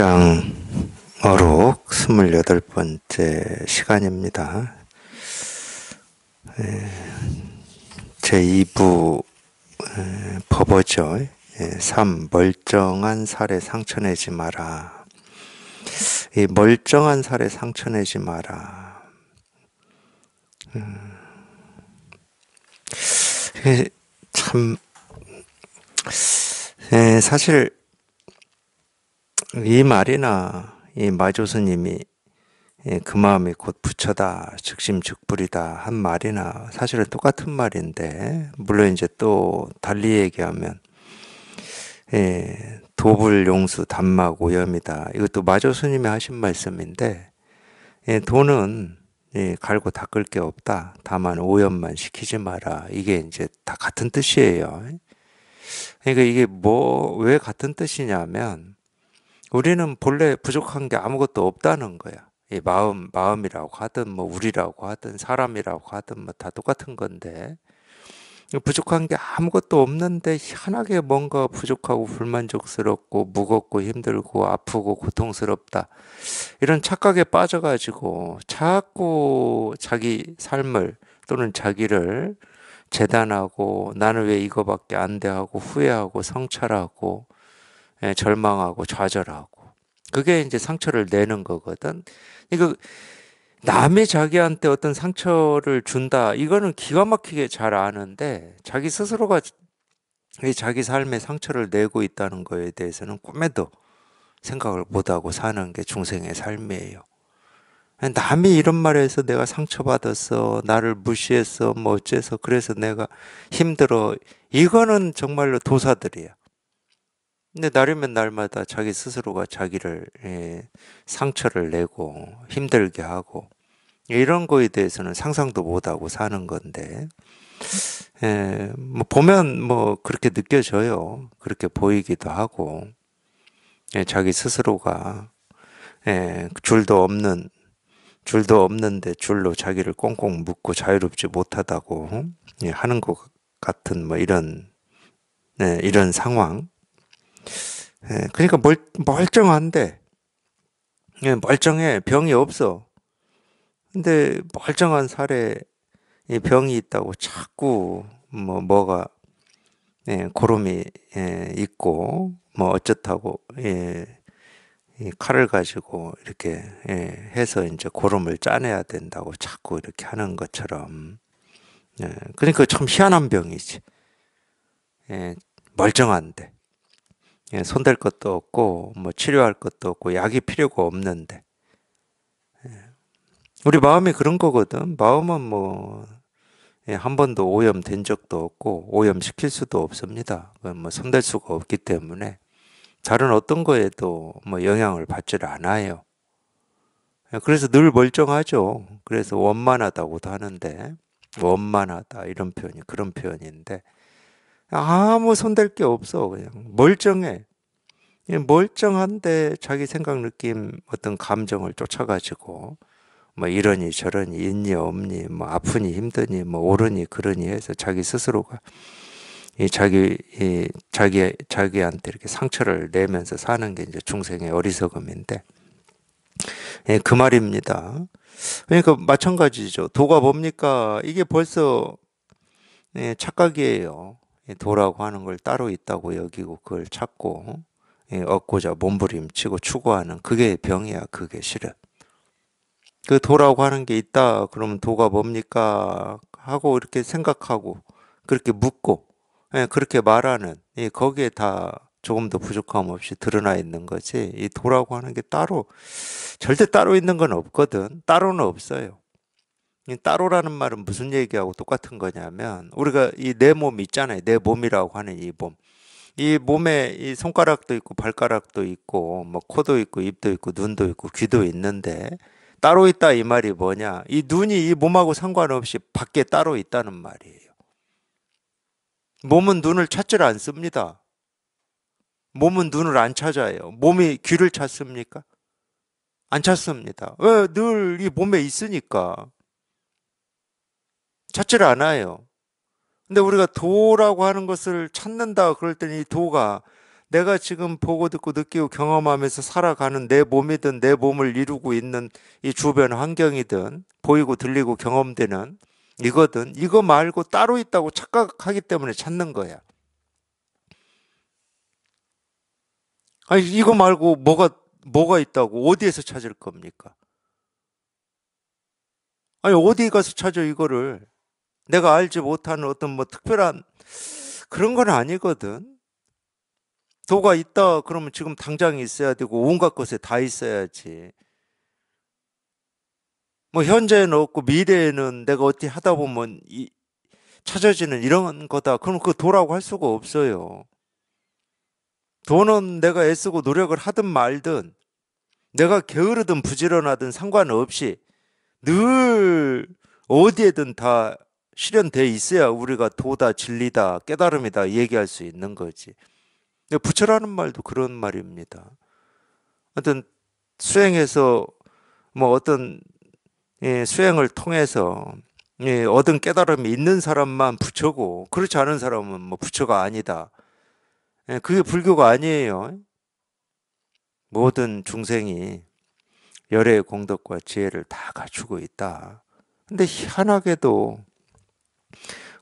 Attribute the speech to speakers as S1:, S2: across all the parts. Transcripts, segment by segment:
S1: 6장 어록 28번째 시간입니다. 예, 제2부 예, 법어절 3. 예, 멀쩡한 살에 상처내지 마라. 이 멀쩡한 살에 상처내지 마라. 음. 참 사실 이 말이나 이 마조스님이 예, 그 마음이 곧 부처다, 즉심즉불이다 한 말이나 사실은 똑같은 말인데 물론 이제 또 달리 얘기하면 예, 도불 용수 단막 오염이다. 이것도 마조스님이 하신 말씀인데 예, 돈은 예, 갈고 닦을 게 없다. 다만 오염만 시키지 마라. 이게 이제 다 같은 뜻이에요. 그러니까 이게 뭐 왜 같은 뜻이냐면 우리는 본래 부족한 게 아무것도 없다는 거야. 이 마음, 마음이라고 하든, 뭐, 우리라고 하든, 사람이라고 하든, 뭐, 다 똑같은 건데, 부족한 게 아무것도 없는데, 희한하게 뭔가 부족하고 불만족스럽고, 무겁고, 힘들고, 아프고, 고통스럽다. 이런 착각에 빠져가지고, 자꾸 자기 삶을, 또는 자기를 재단하고, 나는 왜 이거밖에 안 돼 하고, 후회하고, 성찰하고, 예, 절망하고 좌절하고 그게 이제 상처를 내는 거거든. 이거 남의 자기한테 어떤 상처를 준다 이거는 기가 막히게 잘 아는데 자기 스스로가 자기 삶에 상처를 내고 있다는 거에 대해서는 꿈에도 생각을 못하고 사는 게 중생의 삶이에요. 남이 이런 말해서 내가 상처받았어, 나를 무시했어, 뭐 어째서, 그래서 내가 힘들어. 이거는 정말로 도사들이야. 근데 날이면 날마다 자기 스스로가 자기를 예, 상처를 내고 힘들게 하고 이런 거에 대해서는 상상도 못하고 사는 건데 예, 뭐 보면 뭐 그렇게 느껴져요. 그렇게 보이기도 하고 예, 자기 스스로가 예, 줄도 없는 줄도 없는데 줄로 자기를 꽁꽁 묶고 자유롭지 못하다고 예, 하는 것 같은 뭐 이런 예, 이런 상황 예, 그러니까 멀, 멀쩡한데, 예, 멀쩡해. 병이 없어. 근데 멀쩡한 살에 이 병이 있다고 자꾸 뭐 뭐가 예, 고름이 예, 있고 뭐 어쩌다고 예, 이 칼을 가지고 이렇게 예, 해서 이제 고름을 짜내야 된다고 자꾸 이렇게 하는 것처럼 예, 그러니까 참 희한한 병이지. 예, 멀쩡한데 예, 손댈 것도 없고 뭐 치료할 것도 없고 약이 필요가 없는데 예, 우리 마음이 그런 거거든. 마음은 뭐한 예, 번도 오염된 적도 없고 오염시킬 수도 없습니다. 뭐 손댈 수가 없기 때문에 다른 어떤 거에도 뭐 영향을 받질 않아요. 예, 그래서 늘 멀쩡하죠. 그래서 원만하다고도 하는데 원만하다 이런 표현이 그런 표현인데 아무 손댈 게 없어 그냥 멀쩡해. 멀쩡한데 자기 생각, 느낌, 어떤 감정을 쫓아가지고 뭐 이러니 저러니 있니 없니 뭐 아프니 힘드니 뭐 오르니 그러니 해서 자기 스스로가 이 자기 이 자기 자기한테 이렇게 상처를 내면서 사는 게 이제 중생의 어리석음인데 예, 그 말입니다. 그러니까 마찬가지죠. 도가 뭡니까? 이게 벌써 예, 착각이에요. 예, 도라고 하는 걸 따로 있다고 여기고 그걸 찾고 예, 얻고자 몸부림치고 추구하는 그게 병이야. 그게 싫어 그 도라고 하는 게 있다. 그러면 도가 뭡니까? 하고 이렇게 생각하고 그렇게 묻고 예, 그렇게 말하는 거기에 다 조금 더 부족함 없이 드러나 있는 거지. 이 도라고 하는 게 따로 절대 따로 있는 건 없거든. 따로는 없어요. 따로라는 말은 무슨 얘기하고 똑같은 거냐면 우리가 이 내 몸 있잖아요. 내 몸이라고 하는 이 몸. 이 몸에 이 손가락도 있고 발가락도 있고 뭐 코도 있고 입도 있고 눈도 있고 귀도 있는데 따로 있다 이 말이 뭐냐? 이 눈이 이 몸하고 상관없이 밖에 따로 있다는 말이에요. 몸은 눈을 찾질 않습니다. 몸은 눈을 안 찾아요. 몸이 귀를 찾습니까? 안 찾습니다. 왜? 늘 이 몸에 있으니까. 찾지를 않아요. 근데 우리가 도라고 하는 것을 찾는다 그럴 때는 이 도가 내가 지금 보고 듣고 느끼고 경험하면서 살아가는 내 몸이든 내 몸을 이루고 있는 이 주변 환경이든 보이고 들리고 경험되는 이거든 이거 말고 따로 있다고 착각하기 때문에 찾는 거야. 아니 이거 말고 뭐가 뭐가 있다고 어디에서 찾을 겁니까? 아니 어디 가서 찾아 이거를 내가 알지 못하는 어떤 뭐 특별한 그런 건 아니거든. 도가 있다 그러면 지금 당장 있어야 되고 온갖 것에 다 있어야지. 뭐 현재는 없고 미래에는 내가 어떻게 하다 보면 이, 찾아지는 이런 거다. 그럼 그 도라고 할 수가 없어요. 돈은 내가 애쓰고 노력을 하든 말든 내가 게으르든 부지런하든 상관없이 늘 어디에든 다 실현돼 있어야 우리가 도다 진리다 깨달음이다 얘기할 수 있는 거지. 부처라는 말도 그런 말입니다. 어떤 수행에서 뭐 어떤 예, 수행을 통해서 예, 얻은 깨달음이 있는 사람만 부처고 그렇지 않은 사람은 뭐 부처가 아니다. 예, 그게 불교가 아니에요. 모든 중생이 열의 공덕과 지혜를 다 갖추고 있다. 근데 희한하게도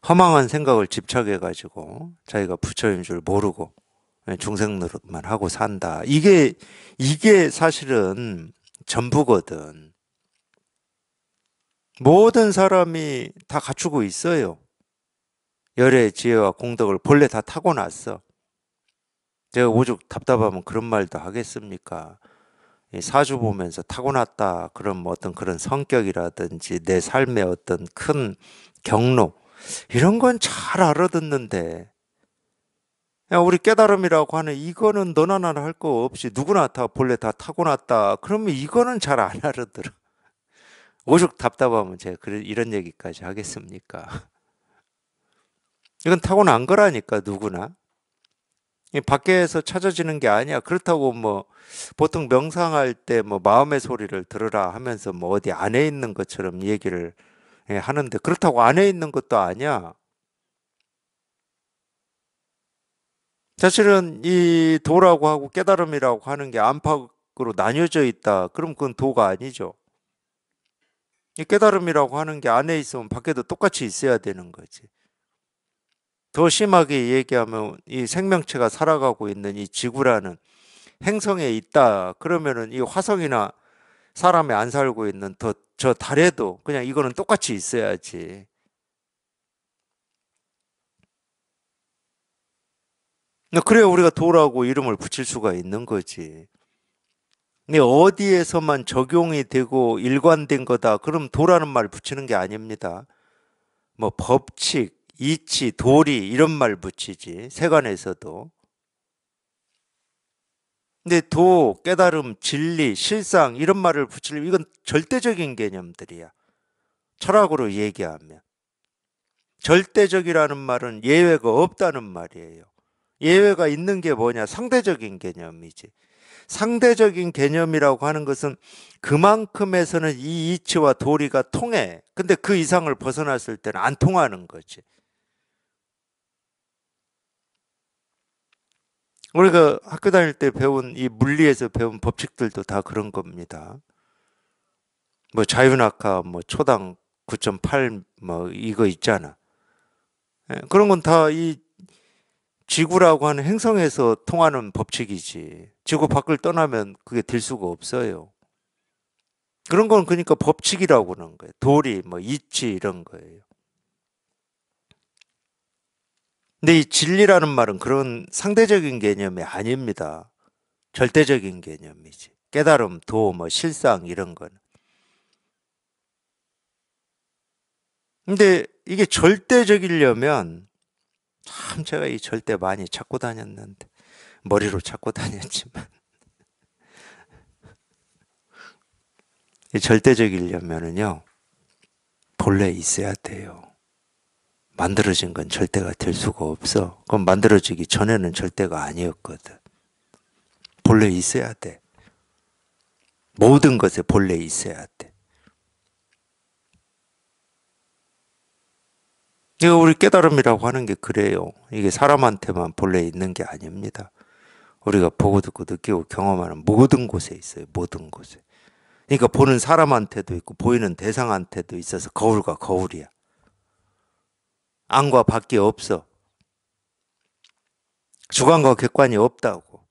S1: 허망한 생각을 집착해가지고 자기가 부처인 줄 모르고 중생 노릇만 하고 산다. 이게, 이게 사실은 전부거든. 모든 사람이 다 갖추고 있어요. 열의 지혜와 공덕을 본래 다 타고났어. 제가 오죽 답답하면 그런 말도 하겠습니까? 사주 보면서 타고났다. 그런 뭐 어떤 그런 성격이라든지 내 삶의 어떤 큰 경로 이런 건 잘 알아듣는데 야, 우리 깨달음이라고 하는 이거는 너나 나나 할 거 없이 누구나 다 본래 다 타고났다. 그러면 이거는 잘 안 알아들어. 오죽 답답하면 제가 이런 얘기까지 하겠습니까? 이건 타고난 거라니까 누구나. 밖에서 찾아지는 게 아니야. 그렇다고 뭐 보통 명상할 때 뭐 마음의 소리를 들으라 하면서 뭐 어디 안에 있는 것처럼 얘기를 예, 하는데 그렇다고 안에 있는 것도 아니야. 사실은 이 도라고 하고 깨달음이라고 하는 게 안팎으로 나뉘어져 있다. 그럼 그건 도가 아니죠. 이 깨달음이라고 하는 게 안에 있으면 밖에도 똑같이 있어야 되는 거지. 더 심하게 얘기하면 이 생명체가 살아가고 있는 이 지구라는 행성에 있다. 그러면은 이 화성이나 사람이 안 살고 있는 더, 저 달에도 그냥 이거는 똑같이 있어야지. 그래야 우리가 도라고 이름을 붙일 수가 있는 거지. 어디에서만 적용이 되고 일관된 거다. 그럼 도라는 말 붙이는 게 아닙니다. 뭐 법칙, 이치, 도리 이런 말 붙이지. 세간에서도. 근데 도, 깨달음, 진리, 실상 이런 말을 붙이려면 이건 절대적인 개념들이야. 철학으로 얘기하면. 절대적이라는 말은 예외가 없다는 말이에요. 예외가 있는 게 뭐냐? 상대적인 개념이지. 상대적인 개념이라고 하는 것은 그만큼에서는 이 이치와 도리가 통해. 근데 그 이상을 벗어났을 때는 안 통하는 거지. 우리가 학교 다닐 때 배운 이 물리에서 배운 법칙들도 다 그런 겁니다. 뭐 자유낙하, 뭐 초당 9.8, 뭐 이거 있잖아. 예, 그런 건 다 이 지구라고 하는 행성에서 통하는 법칙이지. 지구 밖을 떠나면 그게 될 수가 없어요. 그런 건 그러니까 법칙이라고 하는 거예요. 도리, 뭐 이치 이런 거예요. 근데 이 진리라는 말은 그런 상대적인 개념이 아닙니다. 절대적인 개념이지. 깨달음, 도, 뭐 실상 이런 건. 근데 이게 절대적이려면 참 제가 이 절대 많이 찾고 다녔는데 머리로 찾고 다녔지만 절대적이려면은요 본래 있어야 돼요. 만들어진 건 절대가 될 수가 없어. 그럼 만들어지기 전에는 절대가 아니었거든. 본래 있어야 돼. 모든 것에 본래 있어야 돼. 이거 우리 깨달음이라고 하는 게 그래요. 이게 사람한테만 본래 있는 게 아닙니다. 우리가 보고 듣고 느끼고 경험하는 모든 곳에 있어요. 모든 곳에. 그러니까 보는 사람한테도 있고 보이는 대상한테도 있어서 거울과 거울이야. 안과 밖에 없어. 주관과 객관이 없다고.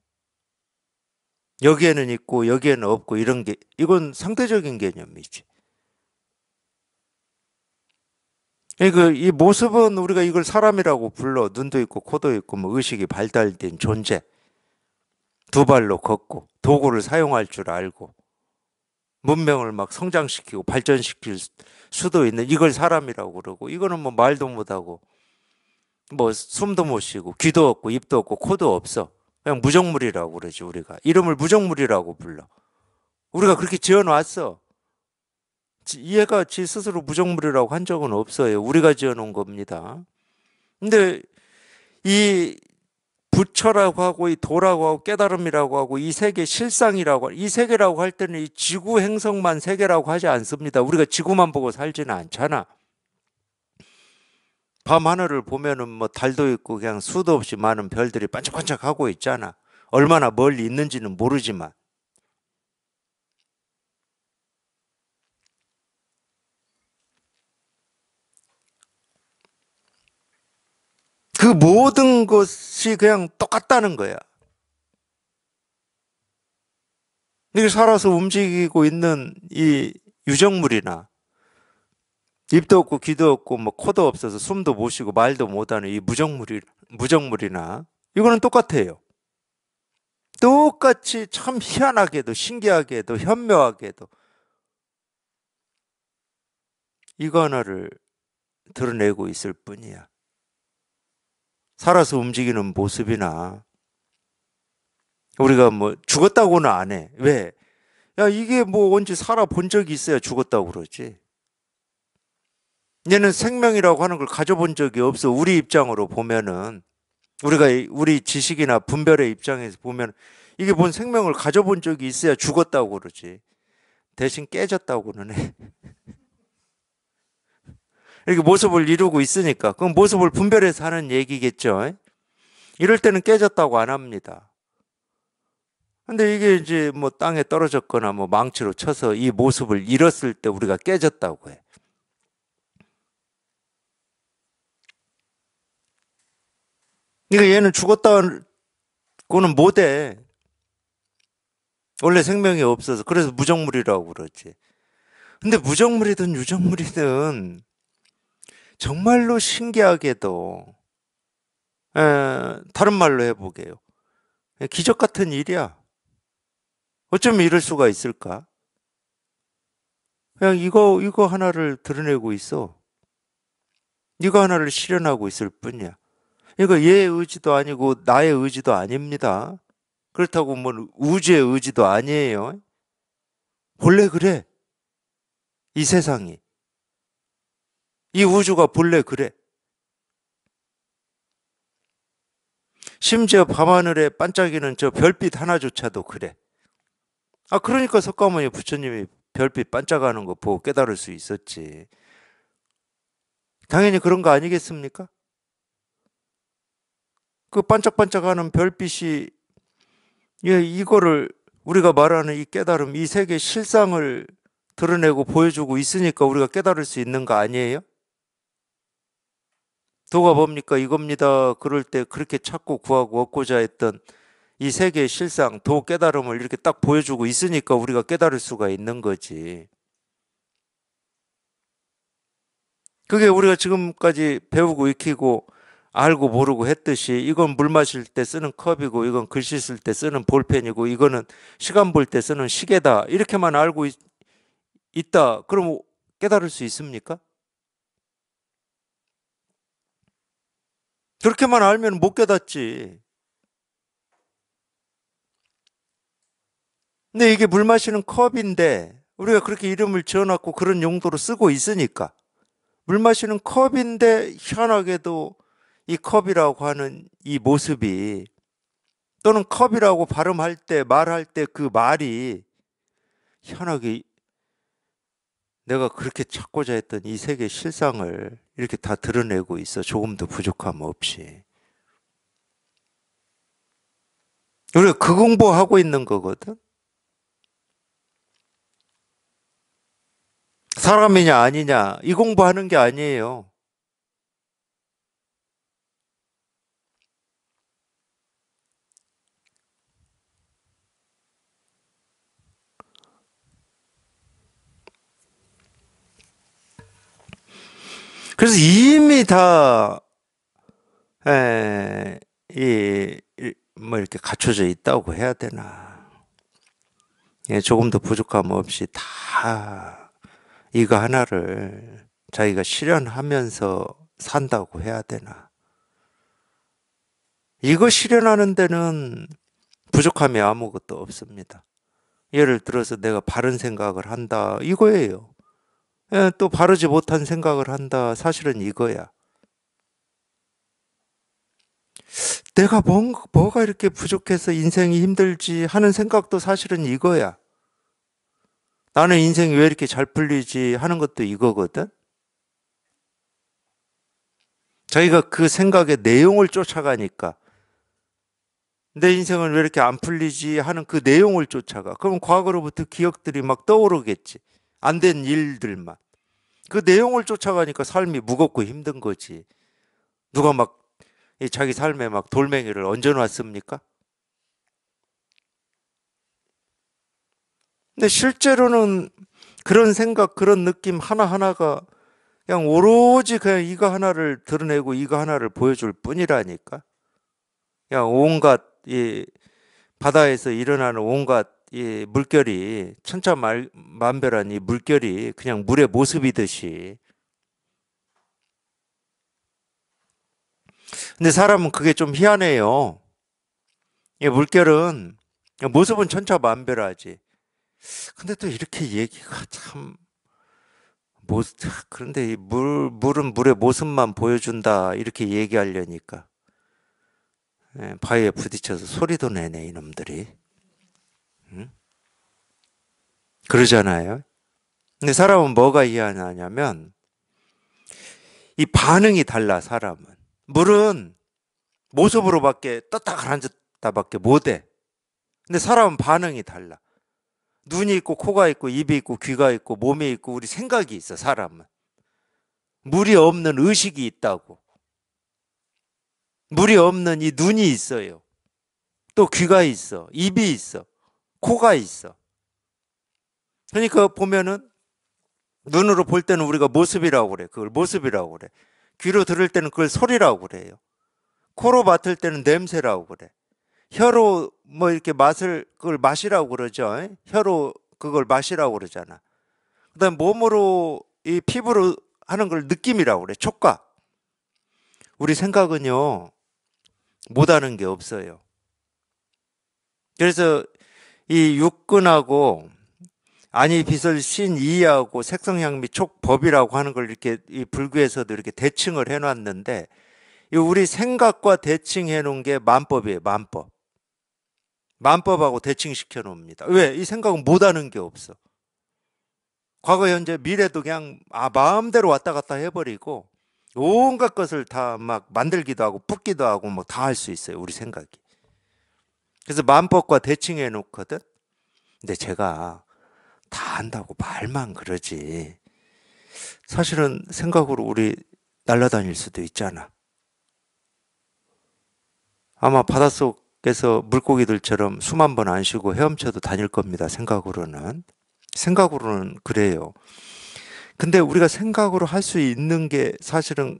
S1: 여기에는 있고 여기에는 없고 이런 게 이건 상대적인 개념이지. 이 모습은 우리가 이걸 사람이라고 불러 눈도 있고 코도 있고 뭐 의식이 발달된 존재 두 발로 걷고 도구를 사용할 줄 알고 문명을 막 성장시키고 발전시킬 수도 있는 이걸 사람이라고 그러고 이거는 뭐 말도 못하고 뭐 숨도 못 쉬고 귀도 없고 입도 없고 코도 없어 그냥 무정물이라고 그러지 우리가 이름을 무정물이라고 불러 우리가 그렇게 지어놨어 얘가 지 스스로 무정물이라고 한 적은 없어요 우리가 지어놓은 겁니다 근데 이 부처라고 하고 이 도라고 하고 깨달음이라고 하고 이 세계 실상이라고 이 세계라고 할 때는 이 지구 행성만 세계라고 하지 않습니다. 우리가 지구만 보고 살지는 않잖아. 밤 하늘을 보면은 뭐 달도 있고 그냥 수도 없이 많은 별들이 반짝반짝하고 있잖아. 얼마나 멀리 있는지는 모르지만 그 모든 것이 그냥 똑같다는 거야. 이게 살아서 움직이고 있는 이 유정물이나 입도 없고 귀도 없고 뭐 코도 없어서 숨도 못 쉬고 말도 못하는 이 무정물이 무정물이나 이거는 똑같아요. 똑같이 참 희한하게도 신기하게도 현묘하게도 이거 하나를 드러내고 있을 뿐이야. 살아서 움직이는 모습이나 우리가 뭐 죽었다고는 안 해. 왜? 야, 이게 뭐 언제 살아본 적이 있어야 죽었다고 그러지. 얘는 생명이라고 하는 걸 가져본 적이 없어. 우리 입장으로 보면은 우리가 우리 지식이나 분별의 입장에서 보면 이게 본 생명을 가져본 적이 있어야 죽었다고 그러지. 대신 깨졌다고는 해. 이렇게 모습을 이루고 있으니까 그 모습을 분별해서 하는 얘기겠죠. 이럴 때는 깨졌다고 안 합니다. 근데 이게 이제 뭐 땅에 떨어졌거나 뭐 망치로 쳐서 이 모습을 잃었을 때 우리가 깨졌다고 해. 그러니까 얘는 죽었다고는 못해. 원래 생명이 없어서 그래서 무정물이라고 그러지. 근데 무정물이든 유정물이든 정말로 신기하게도 에, 다른 말로 해보게요. 기적 같은 일이야. 어쩜 이럴 수가 있을까? 그냥 이거 이거 하나를 드러내고 있어. 이거 하나를 실현하고 있을 뿐이야. 이거 얘의 의지도 아니고 나의 의지도 아닙니다. 그렇다고 뭐 우주의 의지도 아니에요. 원래 그래. 이 세상이. 이 우주가 본래 그래. 심지어 밤하늘에 반짝이는 저 별빛 하나조차도 그래. 아, 그러니까 석가모니 부처님이 별빛 반짝하는 거 보고 깨달을 수 있었지. 당연히 그런 거 아니겠습니까? 그 반짝반짝하는 별빛이 예, 이거를 우리가 말하는 이 깨달음, 이 세계 실상을 드러내고 보여주고 있으니까 우리가 깨달을 수 있는 거 아니에요? 도가 뭡니까? 이겁니다. 그럴 때 그렇게 찾고 구하고 얻고자 했던 이 세계의 실상, 도 깨달음을 이렇게 딱 보여주고 있으니까 우리가 깨달을 수가 있는 거지. 그게 우리가 지금까지 배우고 익히고 알고 모르고 했듯이 이건 물 마실 때 쓰는 컵이고 이건 글씨쓸 때 쓰는 볼펜이고 이거는 시간 볼 때 쓰는 시계다. 이렇게만 알고 있, 다 그럼 깨달을 수 있습니까? 그렇게만 알면 못 깨닫지. 근데 이게 물 마시는 컵인데 우리가 그렇게 이름을 지어놨고 그런 용도로 쓰고 있으니까 물 마시는 컵인데 희한하게도 이 컵이라고 하는 이 모습이 또는 컵이라고 발음할 때 말할 때 그 말이 현하게 내가 그렇게 찾고자 했던 이 세계 실상을 이렇게 다 드러내고 있어. 조금도 부족함 없이. 우리가 그 공부하고 있는 거거든? 사람이냐, 아니냐, 이 공부하는 게 아니에요. 그래서 이미 다, 에, 이, 뭐 이렇게 갖춰져 있다고 해야 되나. 예, 조금 더 부족함 없이 다 이거 하나를 자기가 실현하면서 산다고 해야 되나. 이거 실현하는 데는 부족함이 아무것도 없습니다. 예를 들어서 내가 바른 생각을 한다 이거예요. 예, 또 바르지 못한 생각을 한다. 사실은 이거야. 내가 뭔, 뭐가 이렇게 부족해서 인생이 힘들지 하는 생각도 사실은 이거야. 나는 인생이 왜 이렇게 잘 풀리지 하는 것도 이거거든? 자기가 그 생각의 내용을 쫓아가니까 내 인생은 왜 이렇게 안 풀리지 하는 그 내용을 쫓아가. 그럼 과거로부터 기억들이 막 떠오르겠지. 안된 일들만. 그 내용을 쫓아가니까 삶이 무겁고 힘든 거지. 누가 막 자기 삶에 막 돌멩이를 얹어놨습니까? 근데 실제로는 그런 생각, 그런 느낌 하나하나가 그냥 오로지 그냥 이거 하나를 드러내고 이거 하나를 보여줄 뿐이라니까. 그냥 온갖 이 바다에서 일어나는 온갖 이 물결이 천차만별한 이 물결이 그냥 물의 모습이듯이 근데 사람은 그게 좀 희한해요. 이 물결은 모습은 천차만별하지. 근데 또 이렇게 얘기가 참 모, 그런데 이물 물은 물의 모습만 보여준다 이렇게 얘기하려니까 예, 바위에 부딪혀서 소리도 내네 이놈들이. 그러잖아요. 근데 사람은 뭐가 이해하냐면 이 반응이 달라 사람은 물은 모습으로밖에 떴다 가라앉았다밖에 못해. 근데 사람은 반응이 달라. 눈이 있고 코가 있고 입이 있고 귀가 있고 몸이 있고 우리 생각이 있어 사람은. 물이 없는 의식이 있다고. 물이 없는 이 눈이 있어요. 또 귀가 있어. 입이 있어. 코가 있어. 그러니까 보면은 눈으로 볼 때는 우리가 모습이라고 그래. 그걸 모습이라고 그래. 귀로 들을 때는 그걸 소리라고 그래요. 코로 맡을 때는 냄새라고 그래. 혀로 뭐 이렇게 맛을 그걸 맛이라고 그러죠. 혀로 그걸 맛이라고 그러잖아. 그다음 몸으로 이 피부로 하는 걸 느낌이라고 그래. 촉각. 우리 생각은요. 못하는 게 없어요. 그래서 이 육근하고 아니 빛을 신이하고 색성향 및 촉법이라고 하는 걸 이렇게 이 불교에서도 이렇게 대칭을 해놨는데 이 우리 생각과 대칭해 놓은 게 만법이에요. 만법. 만법하고 대칭시켜 놓습니다. 왜? 이 생각은 못하는 게 없어. 과거, 현재, 미래도 그냥 아 마음대로 왔다 갔다 해버리고 온갖 것을 다 막 만들기도 하고 붓기도 하고 뭐 다 할 수 있어요. 우리 생각이. 그래서 만법과 대칭해 놓거든. 근데 제가 다 안다고 말만 그러지. 사실은 생각으로 우리 날라다닐 수도 있잖아. 아마 바닷속에서 물고기들처럼 숨 한 번 안 쉬고 헤엄쳐도 다닐 겁니다. 생각으로는. 생각으로는 그래요. 근데 우리가 생각으로 할 수 있는 게 사실은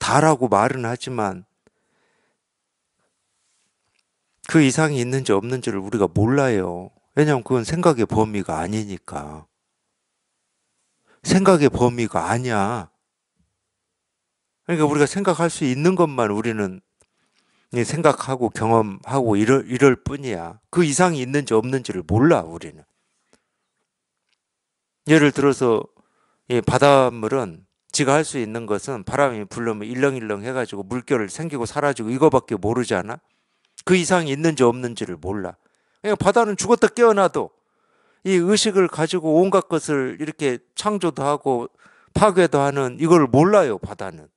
S1: 다라고 말은 하지만 그 이상이 있는지 없는지를 우리가 몰라요. 왜냐하면 그건 생각의 범위가 아니니까. 생각의 범위가 아니야. 그러니까 우리가 생각할 수 있는 것만 우리는 생각하고 경험하고 이럴, 이럴 뿐이야. 그 이상이 있는지 없는지를 몰라, 우리는. 예를 들어서, 예, 바닷물은 지가 할 수 있는 것은 바람이 불러면 일렁일렁 해가지고 물결을 생기고 사라지고 이거밖에 모르잖아? 그 이상이 있는지 없는지를 몰라. 그냥 바다는 죽었다 깨어나도 이 의식을 가지고 온갖 것을 이렇게 창조도 하고 파괴도 하는 이걸 몰라요, 바다는.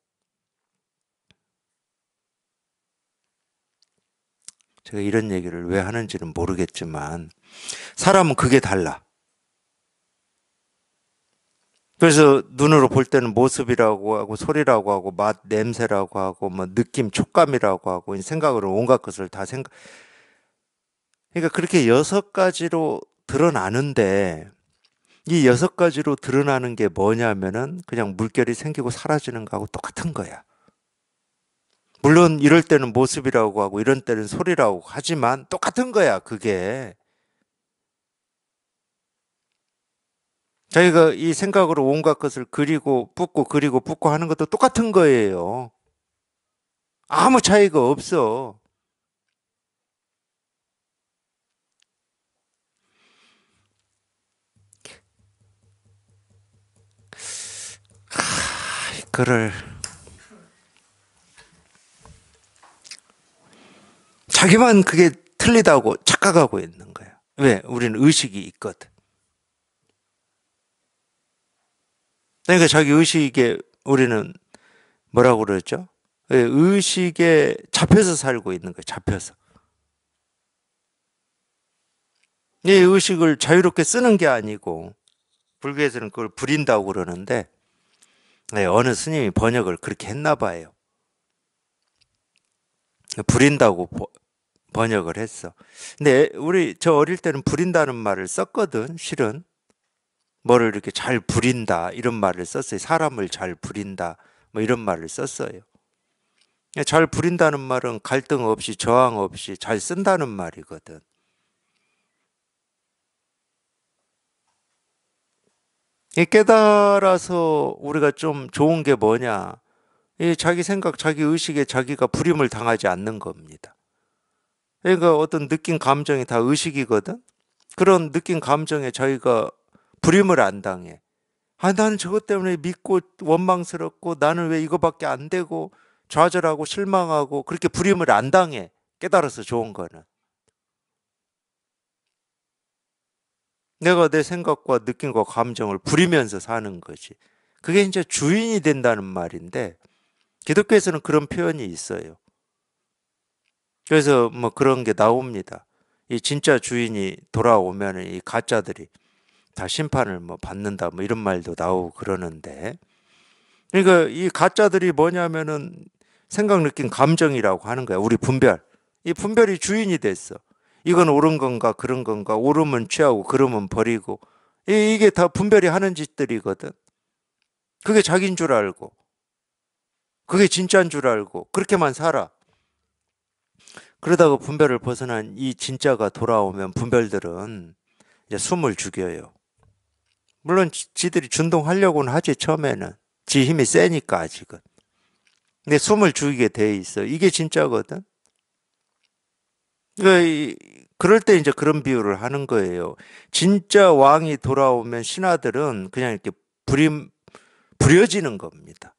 S1: 제가 이런 얘기를 왜 하는지는 모르겠지만 사람은 그게 달라. 그래서 눈으로 볼 때는 모습이라고 하고 소리라고 하고 맛 냄새라고 하고 뭐 느낌 촉감이라고 하고 생각으로 온갖 것을 다 생각 그러니까 그렇게 여섯 가지로 드러나는데 이 여섯 가지로 드러나는 게 뭐냐면은 그냥 물결이 생기고 사라지는 거하고 똑같은 거야. 물론 이럴 때는 모습이라고 하고 이런 때는 소리라고 하지만 똑같은 거야 그게 자기가 이 생각으로 온갖 것을 그리고 붓고 그리고 붓고 하는 것도 똑같은 거예요. 아무 차이가 없어. 그글 자기만 그게 틀리다고 착각하고 있는 거야. 왜? 우리는 의식이 있거든. 그러니까 자기 의식에 우리는 뭐라고 그러죠? 예, 의식에 잡혀서 살고 있는 거예요. 잡혀서. 이 의식을 자유롭게 쓰는 게 아니고 불교에서는 그걸 부린다고 그러는데 예, 어느 스님이 번역을 그렇게 했나 봐요. 부린다고 번역을 했어. 근데 우리 저 어릴 때는 부린다는 말을 썼거든, 실은. 뭐를 이렇게 잘 부린다 이런 말을 썼어요. 사람을 잘 부린다 뭐 이런 말을 썼어요. 그러니까 잘 부린다는 말은 갈등 없이 저항 없이 잘 쓴다는 말이거든. 깨달아서 우리가 좀 좋은 게 뭐냐? 자기 생각, 자기 의식에 자기가 불임을 당하지 않는 겁니다. 그러니까 어떤 느낀 감정이 다 의식이거든? 그런 느낀 감정에 자기가 불임을 안 당해. 아, 나는 저것 때문에 믿고 원망스럽고 나는 왜 이거밖에 안 되고 좌절하고 실망하고 그렇게 불임을 안 당해. 깨달아서 좋은 거는. 내가 내 생각과 느낌과 감정을 부리면서 사는 거지. 그게 이제 주인이 된다는 말인데 기독교에서는 그런 표현이 있어요. 그래서 뭐 그런 게 나옵니다. 이 진짜 주인이 돌아오면 이 가짜들이 다 심판을 뭐 받는다 뭐 이런 말도 나오고 그러는데 그러니까 이 가짜들이 뭐냐면은 생각 느낀 감정이라고 하는 거야. 우리 분별. 이 분별이 주인이 됐어. 이건 옳은 건가 그런 건가 옳으면 취하고 그러면 버리고 이게 다 분별이 하는 짓들이거든. 그게 자기인 줄 알고 그게 진짜인 줄 알고 그렇게만 살아. 그러다가 분별을 벗어난 이 진짜가 돌아오면 분별들은 이제 숨을 죽여요. 물론 지들이 준동하려고는 하지 처음에는 지 힘이 세니까 아직은 근데 숨을 죽이게 돼 있어 이게 진짜거든 그러니까 그럴때 이제 그런 비유를 하는 거예요 진짜 왕이 돌아오면 신하들은 그냥 이렇게 부림 부려지는 겁니다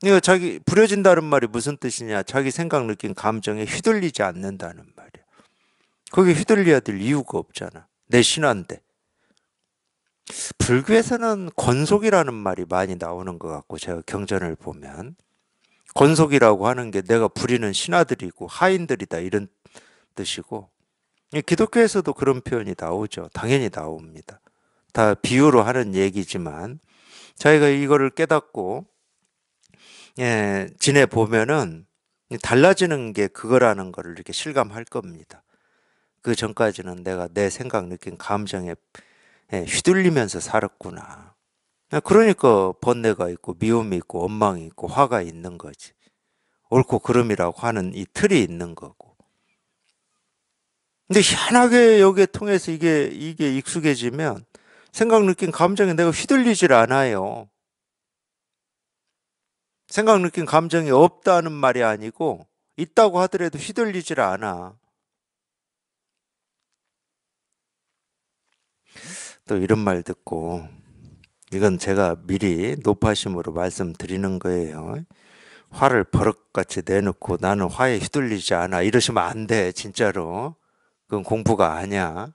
S1: 그러니까 자기 부려진다는 말이 무슨 뜻이냐 자기 생각 느낀 감정에 휘둘리지 않는다는 말이야 거기 휘둘려야 될 이유가 없잖아 내 신한데 불교에서는 권속이라는 말이 많이 나오는 것 같고 제가 경전을 보면 권속이라고 하는 게 내가 부리는 신하들이고 하인들이다 이런 뜻이고 기독교에서도 그런 표현이 나오죠. 당연히 나옵니다. 다 비유로 하는 얘기지만 자기가 이거를 깨닫고 예, 지내 보면은 달라지는 게 그거라는 거를 이렇게 실감할 겁니다. 그 전까지는 내가 내 생각, 느낀 감정에 예, 휘둘리면서 살았구나. 예, 그러니까 번뇌가 있고 미움이 있고 원망이 있고 화가 있는 거지. 옳고 그름이라고 하는 이 틀이 있는 거고. 근데 희한하게 여기에 통해서 이게 이게 익숙해지면 생각 느낀 감정에 내가 휘둘리질 않아요. 생각 느낀 감정이 없다는 말이 아니고 있다고 하더라도 휘둘리질 않아. 또 이런 말 듣고 이건 제가 미리 높아심으로 말씀드리는 거예요. 화를 버럭같이 내놓고 나는 화에 휘둘리지 않아 이러시면 안돼 진짜로 그건 공부가 아니야.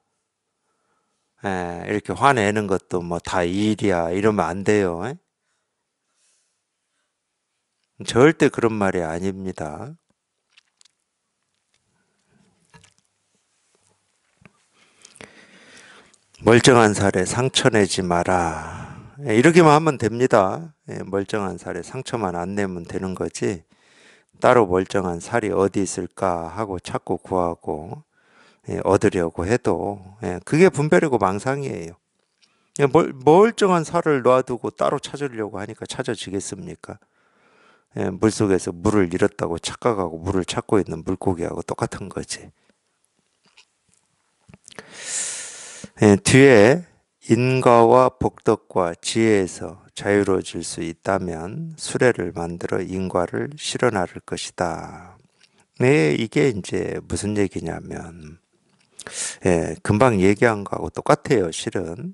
S1: 에, 예, 이렇게 화내는 것도 뭐 다 일이야 이러면 안 돼요. 절대 그런 말이 아닙니다. 멀쩡한 살에 상처 내지 마라. 예, 이렇게만 하면 됩니다. 예, 멀쩡한 살에 상처만 안 내면 되는 거지. 따로 멀쩡한 살이 어디 있을까 하고 찾고 구하고 예, 얻으려고 해도 그게 분별이고 망상이에요. 멀쩡한 살을 놔두고 따로 찾으려고 하니까 찾아지겠습니까? 물 속에서 물을 잃었다고 착각하고 물을 찾고 있는 물고기하고 똑같은 거지. 예, 뒤에 인과와 복덕과 지혜에서 자유로워질 수 있다면 수레를 만들어 인과를 실현할 것이다. 네, 이게 이제 무슨 얘기냐면, 예, 금방 얘기한 거하고 똑같아요, 실은.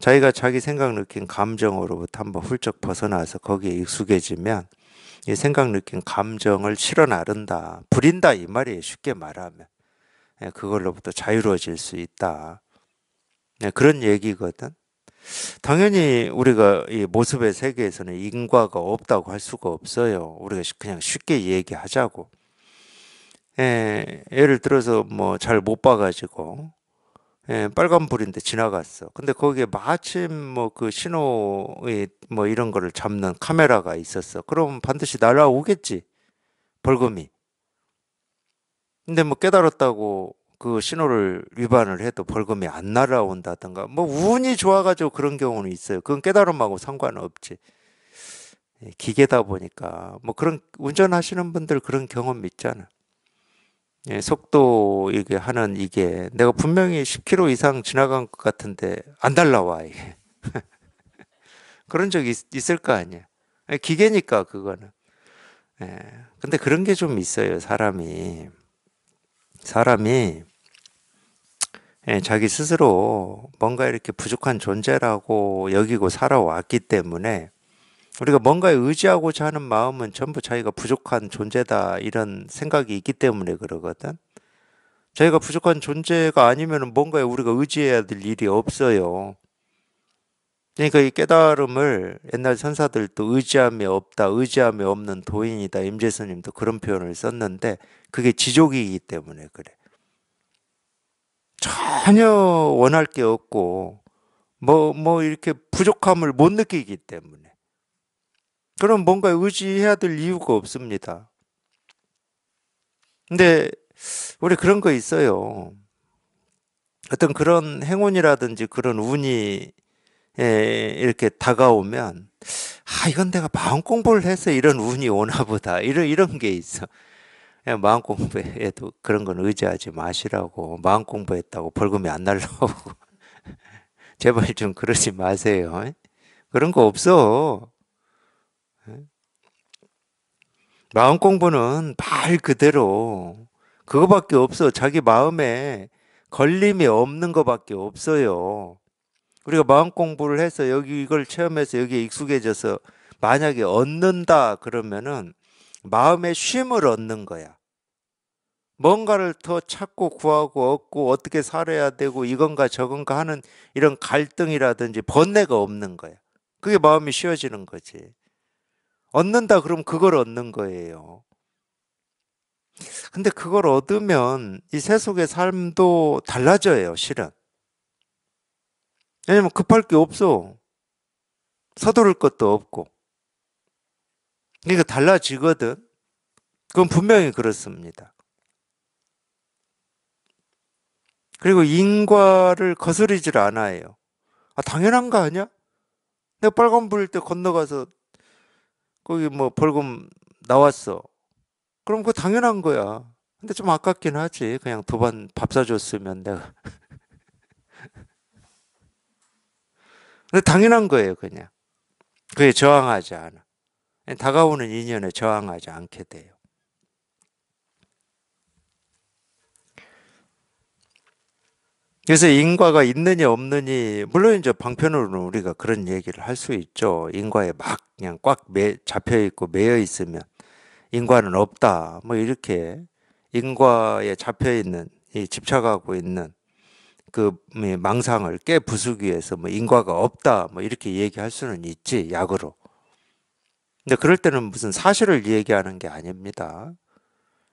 S1: 자기가 자기 생각, 느낀 감정으로부터 한번 훌쩍 벗어나서 거기에 익숙해지면, 이 생각, 느낀 감정을 실어 나른다, 부린다, 이 말이에요, 쉽게 말하면. 예, 그걸로부터 자유로워질 수 있다. 네, 그런 얘기거든. 당연히 우리가 이 모습의 세계에서는 인과가 없다고 할 수가 없어요. 우리가 그냥 쉽게 얘기하자고. 예, 예를 들어서 뭐 잘 못 봐가지고 예, 빨간불인데 지나갔어. 근데 거기에 마침 뭐 그 신호의 뭐 이런 거를 잡는 카메라가 있었어. 그럼 반드시 날아오겠지. 벌금이. 근데 뭐 깨달았다고 그 신호를 위반을 해도 벌금이 안 날아온다든가 뭐 운이 좋아가지고 그런 경우는 있어요. 그건 깨달음하고 상관없지. 예, 기계다 보니까 뭐 그런 운전하시는 분들 그런 경험 있잖아. 예, 속도 이게 하는 이게 내가 분명히 10km 이상 지나간 것 같은데 안 달라와 이게. 그런 적이 있, 을거 아니야. 예, 기계니까 그거는. 예. 근데 그런 게 좀 있어요, 사람이. 사람이 예, 자기 스스로 뭔가 이렇게 부족한 존재라고 여기고 살아왔기 때문에 우리가 뭔가에 의지하고자 하는 마음은 전부 자기가 부족한 존재다 이런 생각이 있기 때문에 그러거든. 자기가 부족한 존재가 아니면 뭔가에 우리가 의지해야 될 일이 없어요. 그러니까 이 깨달음을 옛날 선사들도 의지함이 없다, 의지함이 없는 도인이다. 임재선님도 그런 표현을 썼는데 그게 지족이기 때문에 그래. 전혀 원할 게 없고 뭐뭐 뭐 이렇게 부족함을 못 느끼기 때문에 그럼 뭔가 의지해야 될 이유가 없습니다. 근데 우리 그런 거 있어요. 어떤 그런 행운이라든지 그런 운이 예, 이렇게 다가오면 아 이건 내가 마음 공부를 해서 이런 운이 오나 보다 이런 이런 게 있어 예, 마음 공부에도 그런 건 의지하지 마시라고 마음 공부했다고 벌금이 안 날라오고 제발 좀 그러지 마세요. 예? 그런 거 없어. 예? 마음 공부는 말 그대로 그거밖에 없어. 자기 마음에 걸림이 없는 것밖에 없어요. 우리가 마음 공부를 해서 여기 이걸 체험해서 여기에 익숙해져서 만약에 얻는다 그러면은 마음의 쉼을 얻는 거야. 뭔가를 더 찾고 구하고 얻고 어떻게 살아야 되고 이건가 저건가 하는 이런 갈등이라든지 번뇌가 없는 거야. 그게 마음이 쉬워지는 거지. 얻는다 그럼 그걸 얻는 거예요. 근데 그걸 얻으면 이 세속의 삶도 달라져요, 실은. 왜냐면 급할 게 없어. 서두를 것도 없고. 그러니까 달라지거든. 그건 분명히 그렇습니다. 그리고 인과를 거스르질 않아요. 아, 당연한 거 아니야? 내가 빨간불 때 건너가서 거기 뭐 벌금 나왔어. 그럼 그거 당연한 거야. 근데 좀 아깝긴 하지. 그냥 두 번 밥 사줬으면 내가. 근데 당연한 거예요, 그냥. 그게 저항하지 않아. 다가오는 인연에 저항하지 않게 돼요. 그래서 인과가 있느니 없느니 물론 이제 방편으로는 우리가 그런 얘기를 할 수 있죠. 인과에 막 그냥 꽉 잡혀 있고 매여 있으면 인과는 없다. 뭐 이렇게 인과에 잡혀 있는 이 집착하고 있는 그 망상을 깨 부수기 위해서 뭐 인과가 없다. 뭐 이렇게 얘기할 수는 있지 약으로. 근데 그럴 때는 무슨 사실을 얘기하는 게 아닙니다.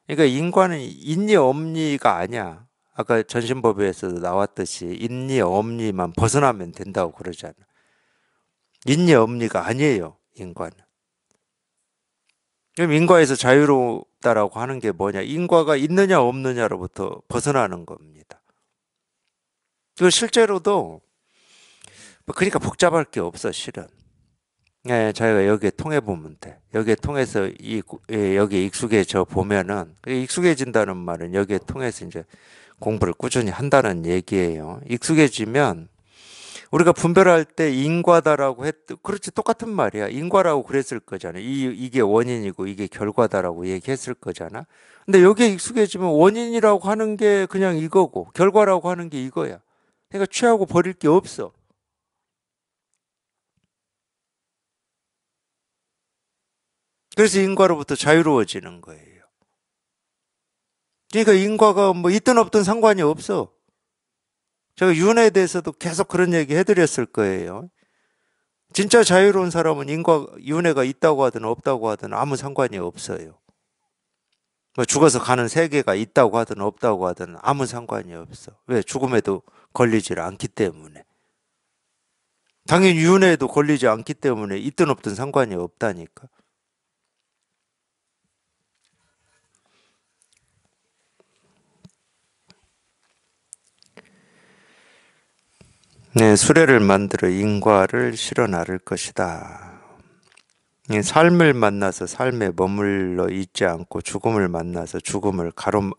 S1: 그러니까 인과는 인리 엄리가 아니야. 아까 전신법에서도 나왔듯이 인리 엄리만 벗어나면 된다고 그러잖아. 인리 엄리가 아니에요. 인과는. 그럼 인과에서 자유롭다라고 하는 게 뭐냐? 인과가 있느냐 없느냐로부터 벗어나는 겁니다. 그 실제로도 뭐 그러니까 복잡할 게 없어 실은. 네, 저희가 여기에 통해 보면 돼. 여기에 통해서 이 예, 여기 익숙해져 보면은 익숙해진다는 말은 여기에 통해서 이제 공부를 꾸준히 한다는 얘기예요. 익숙해지면 우리가 분별할 때 인과다라고 했 그렇지 똑같은 말이야. 인과라고 그랬을 거잖아. 이 이게 원인이고 이게 결과다라고 얘기했을 거잖아. 근데 여기에 익숙해지면 원인이라고 하는 게 그냥 이거고 결과라고 하는 게 이거야. 그러니까 취하고 버릴 게 없어. 그래서 인과로부터 자유로워지는 거예요. 그러니까 인과가 뭐 있든 없든 상관이 없어. 제가 윤에 대해서도 계속 그런 얘기 해드렸을 거예요. 진짜 자유로운 사람은 인과, 윤회가 있다고 하든 없다고 하든 아무 상관이 없어요. 뭐 죽어서 가는 세계가 있다고 하든 없다고 하든 아무 상관이 없어. 왜? 죽음에도 걸리질 않기 때문에. 당연히 윤회에도 걸리지 않기 때문에 있든 없든 상관이 없다니까. 네, 수레를 만들어 인과를 실어 나를 것이다. 네, 삶을 만나서 삶에 머물러 있지 않고 죽음을 만나서 죽음을 가로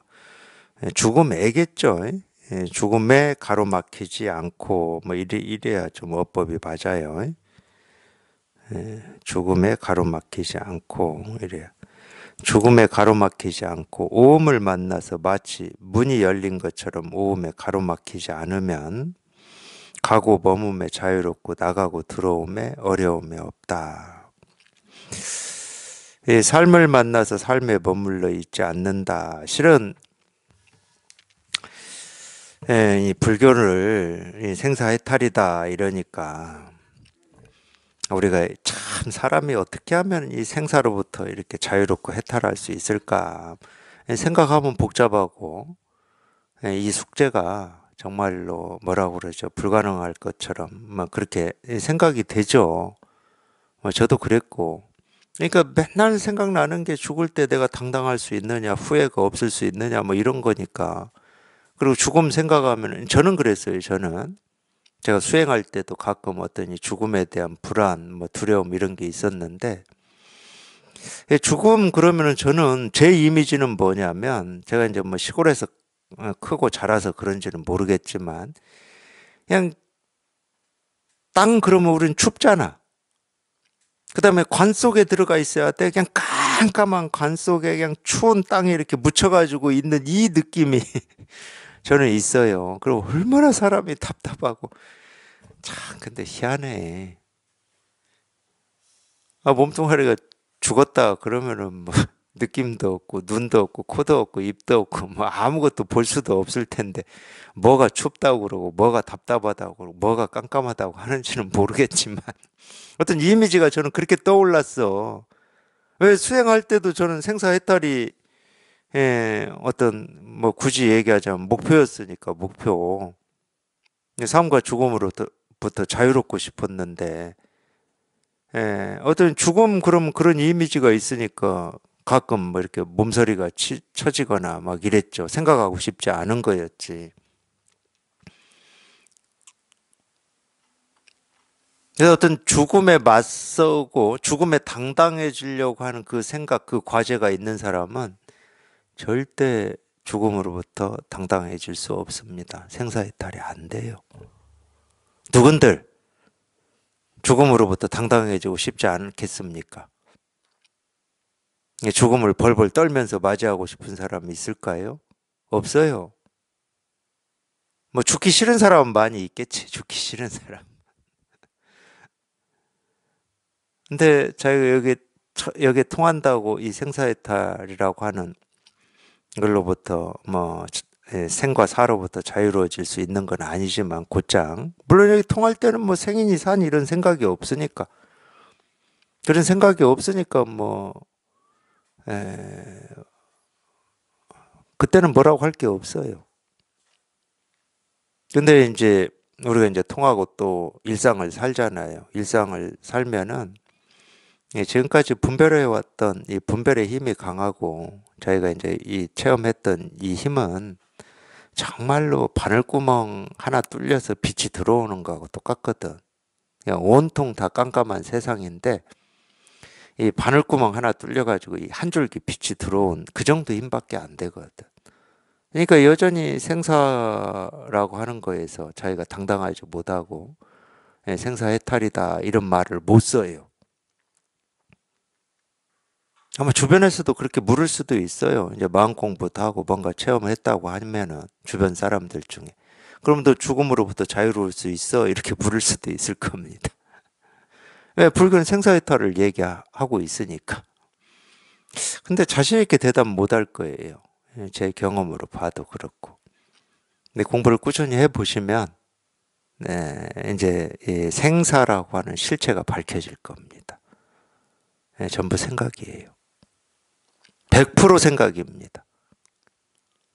S1: 죽음에겠죠. 예, 죽음에 가로막히지 않고 뭐 이래, 이래야 좀 어법이 맞아요. 예, 죽음에 가로막히지 않고 이래야 죽음에 가로막히지 않고 오음을 만나서 마치 문이 열린 것처럼 오음에 가로막히지 않으면 가고 머뭄에 자유롭고 나가고 들어옴에 어려움에 없다. 예, 삶을 만나서 삶에 머물러 있지 않는다. 실은 예, 이 불교를 이 생사해탈이다 이러니까 우리가 참 사람이 어떻게 하면 이 생사로부터 이렇게 자유롭고 해탈할 수 있을까 생각하면 복잡하고 예, 이 숙제가 정말로 뭐라고 그러죠. 불가능할 것처럼 막 그렇게 생각이 되죠. 뭐 저도 그랬고. 그러니까 맨날 생각나는 게 죽을 때 내가 당당할 수 있느냐, 후회가 없을 수 있느냐, 뭐 이런 거니까. 그리고 죽음 생각하면, 저는 그랬어요, 저는. 제가 수행할 때도 가끔 어떤 이 죽음에 대한 불안, 뭐 두려움 이런 게 있었는데, 예, 죽음 그러면은 저는 제 이미지는 뭐냐면, 제가 이제 뭐 시골에서 어, 크고 자라서 그런지는 모르겠지만 그냥 땅 그러면 우린 춥잖아. 그 다음에 관 속에 들어가 있어야 돼. 그냥 깜깜한 관 속에 그냥 추운 땅에 이렇게 묻혀가지고 있는 이 느낌이 저는 있어요. 그리고 얼마나 사람이 답답하고. 참, 근데 희한해. 아, 몸뚱아리가 죽었다 그러면은 뭐. 느낌도 없고 눈도 없고 코도 없고 입도 없고 뭐 아무것도 볼 수도 없을 텐데 뭐가 춥다고 그러고 뭐가 답답하다고 그러고 뭐가 깜깜하다고 하는지는 모르겠지만 어떤 이미지가 저는 그렇게 떠올랐어. 왜 수행할 때도 저는 생사 해탈이 예, 어떤 뭐 굳이 얘기하자면 목표였으니까 목표. 예, 삶과 죽음으로부터 자유롭고 싶었는데 예, 어떤 죽음 그럼 그런 이미지가 있으니까 가끔 뭐 이렇게 몸서리가 치, 쳐지거나 막 이랬죠. 생각하고 싶지 않은 거였지. 그래서 어떤 죽음에 맞서고 죽음에 당당해지려고 하는 그 생각, 그 과제가 있는 사람은 절대 죽음으로부터 당당해질 수 없습니다. 생사의탈이안 돼요. 누군들 죽음으로부터 당당해지고 싶지 않겠습니까? 죽음을 벌벌 떨면서 맞이하고 싶은 사람이 있을까요? 없어요. 뭐 죽기 싫은 사람은 많이 있겠지. 죽기 싫은 사람. 근데 자기가 여기 여기 통한다고 이 생사해탈이라고 하는 걸로부터 뭐 예, 생과 사로부터 자유로워질 수 있는 건 아니지만 곧장 물론 여기 통할 때는 뭐 생인이 산 이런 생각이 없으니까 그런 생각이 없으니까 뭐 에, 그때는 뭐라고 할 게 없어요. 근데 이제 우리가 이제 통하고 또 일상을 살잖아요. 일상을 살면은 예, 지금까지 분별해 왔던 이 분별의 힘이 강하고 저희가 이제 이 체험했던 이 힘은 정말로 바늘구멍 하나 뚫려서 빛이 들어오는 거하고 똑같거든. 그냥 온통 다 깜깜한 세상인데 이 바늘구멍 하나 뚫려가지고 이 한 줄기 빛이 들어온 그 정도 힘밖에 안 되거든. 그러니까 여전히 생사라고 하는 거에서 자기가 당당하지 못하고 예, 생사 해탈이다 이런 말을 못 써요. 아마 주변에서도 그렇게 물을 수도 있어요. 이제 마음 공부도 하고 뭔가 체험했다고 을 하면은 주변 사람들 중에 그럼 너 죽음으로부터 자유로울 수 있어 이렇게 물을 수도 있을 겁니다. 왜 붉은 생사의탈을 얘기하고 있으니까. 근데 자신있게 대답 못 할 거예요. 예, 제 경험으로 봐도 그렇고. 근데 공부를 꾸준히 해보시면, 네, 이제 생사라고 하는 실체가 밝혀질 겁니다. 네, 전부 생각이에요. 100% 생각입니다.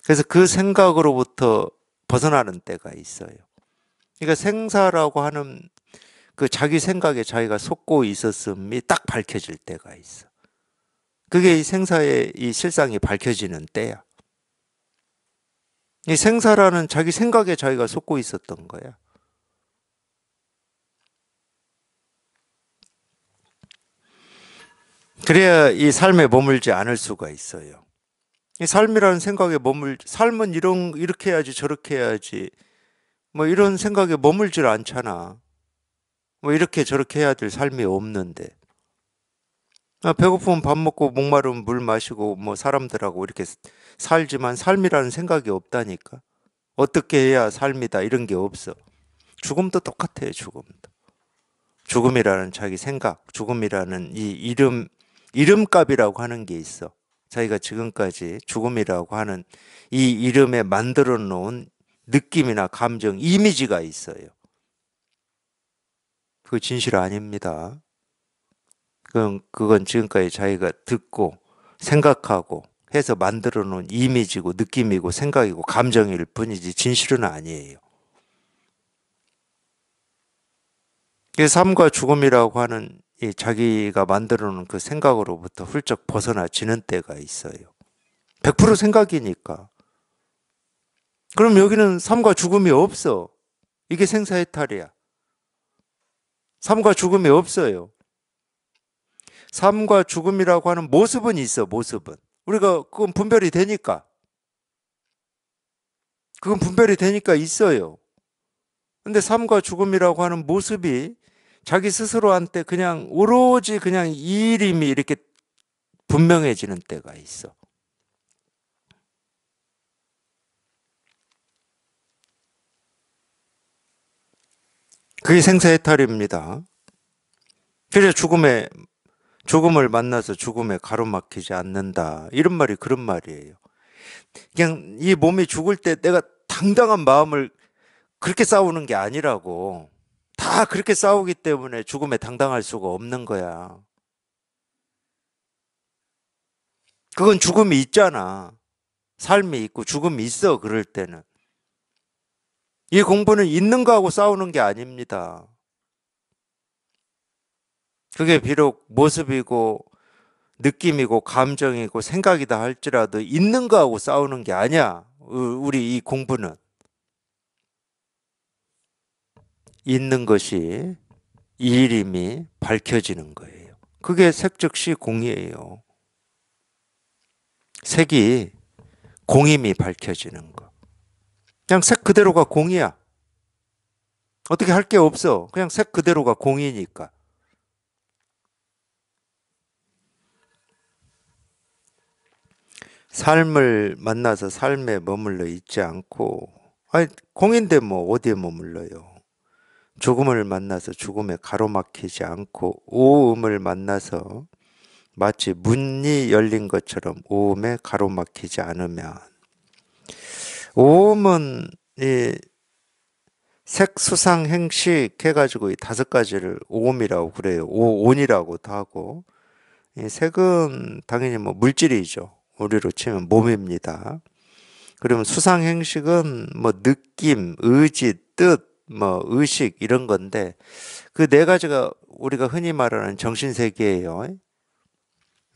S1: 그래서 그 생각으로부터 벗어나는 때가 있어요. 그러니까 생사라고 하는 그 자기 생각에 자기가 속고 있었음이 딱 밝혀질 때가 있어. 그게 이 생사의 이 실상이 밝혀지는 때야. 이 생사라는 자기 생각에 자기가 속고 있었던 거야. 그래야 이 삶에 머물지 않을 수가 있어요. 이 삶이라는 생각에 머물, 삶은 이런, 이렇게 해야지 저렇게 해야지 뭐 이런 생각에 머물질 않잖아. 뭐 이렇게 저렇게 해야 될 삶이 없는데. 아, 배고프면 밥 먹고 목마르면 물 마시고 뭐 사람들하고 이렇게 살지만 삶이라는 생각이 없다니까. 어떻게 해야 삶이다 이런 게 없어. 죽음도 똑같아요, 죽음도. 죽음이라는 자기 생각, 죽음이라는 이 이름 이름값이라고 하는 게 있어. 자기가 지금까지 죽음이라고 하는 이 이름에 만들어 놓은 느낌이나 감정, 이미지가 있어요. 그 진실 아닙니다. 그건, 그건 지금까지 자기가 듣고 생각하고 해서 만들어 놓은 이미지고 느낌이고 생각이고 감정일 뿐이지 진실은 아니에요. 삶과 죽음이라고 하는 자기가 만들어 놓은 그 생각으로부터 훌쩍 벗어나지는 때가 있어요. 100% 생각이니까. 그럼 여기는 삶과 죽음이 없어. 이게 생사의탈이야. 삶과 죽음이 없어요. 삶과 죽음이라고 하는 모습은 있어, 모습은. 우리가 그건 분별이 되니까. 그건 분별이 되니까 있어요. 근데 삶과 죽음이라고 하는 모습이 자기 스스로한테 그냥 오로지 그냥 이 이름이 이렇게 분명해지는 때가 있어. 그게 생사해탈입니다. 그래서 죽음에 죽음을 만나서 죽음에 가로막히지 않는다. 이런 말이 그런 말이에요. 그냥 이 몸이 죽을 때 내가 당당한 마음을 그렇게 싸우는 게 아니라고. 다 그렇게 싸우기 때문에 죽음에 당당할 수가 없는 거야. 그건 죽음이 있잖아. 삶이 있고 죽음이 있어, 그럴 때는. 이 공부는 있는 거하고 싸우는 게 아닙니다. 그게 비록 모습이고 느낌이고 감정이고 생각이다 할지라도 있는 거하고 싸우는 게 아니야. 우리 이 공부는 있는 것이 이름이 밝혀지는 거예요. 그게 색즉시 공이에요. 색이 공임이 밝혀지는 거. 그냥 색 그대로가 공이야. 어떻게 할 게 없어. 그냥 색 그대로가 공이니까. 삶을 만나서 삶에 머물러 있지 않고, 아니, 공인데 뭐 어디에 머물러요. 죽음을 만나서 죽음에 가로막히지 않고, 오음을 만나서 마치 문이 열린 것처럼 오음에 가로막히지 않으면, 오음은 이 색수상 행식 해가지고 이 다섯 가지를 오음이라고 그래요. 오온이라고 도 하고 이 색은 당연히 뭐 물질이죠. 우리로 치면 몸입니다. 그러면 수상 행식은 뭐 느낌, 의지, 뜻, 뭐 의식 이런 건데 그 네 가지가 우리가 흔히 말하는 정신 세계예요.